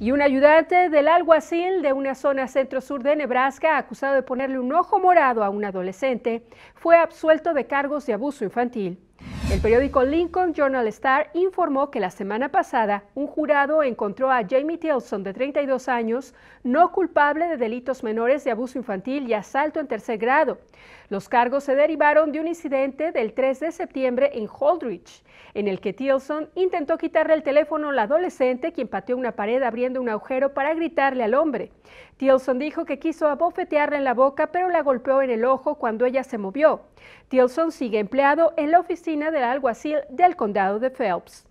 Y un ayudante del alguacil de una zona centro-sur de Nebraska, acusado de ponerle un ojo morado a un adolescente, fue absuelto de cargos de abuso infantil. El periódico Lincoln Journal Star informó que la semana pasada un jurado encontró a Jamie Tilson, de 32 años, no culpable de delitos menores de abuso infantil y asalto en tercer grado. Los cargos se derivaron de un incidente del 3 de septiembre en Holdridge, en el que Tilson intentó quitarle el teléfono la adolescente, quien pateó una pared abriendo un agujero para gritarle al hombre. Tilson dijo que quiso abofetearle en la boca, pero la golpeó en el ojo cuando ella se movió. Tilson sigue empleado en la oficina de del alguacil del condado de Phelps.